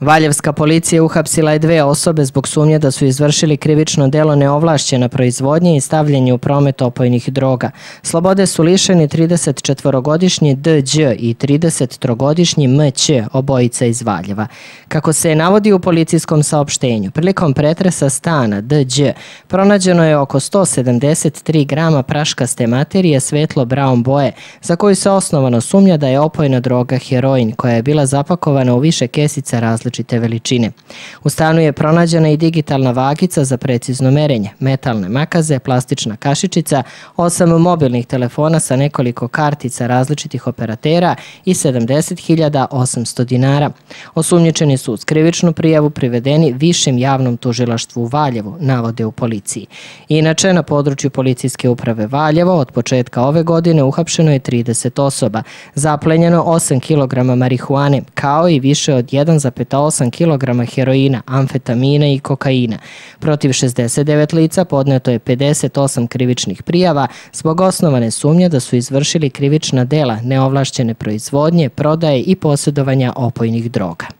Valjevska policija uhapsila je dve osobe zbog sumnje da su izvršili krivično delo neovlašćena proizvodnje i stavljanje u promet opojnih droga. Slobode su lišeni 34-godišnji Dđ i 33-godišnji MĆ, obojica iz Valjeva. Kako se navodi u policijskom saopštenju, prilikom pretresa stana Dđ pronađeno je oko 173 grama praškaste materije svetlo brown boje, za koju se osnovano sumnja da je opojna droga heroin, koja je bila zapakovana u više kesica različitih različite veličine. U stanu je pronađena i digitalna vagica za precizno merenje, metalne makaze, plastična kašičica, osam mobilnih telefona sa nekoliko kartica različitih operatera i 70.800 dinara. Osumnjičeni su uz krivičnu prijavu privedeni višim javnom tužilaštvu u Valjevu, navode u policiji. Inače, na području policijske uprave Valjevo od početka ove godine uhapšeno je 30 osoba, zaplenjeno 8 kg marihuane, kao i više od 1,8 8 kg heroina, amfetamina i kokaina. Protiv 69 lica podneto je 58 krivičnih prijava zbog osnovane sumnje da su izvršili krivična dela neovlašćene proizvodnje, prodaje i posjedovanja opojnih droga.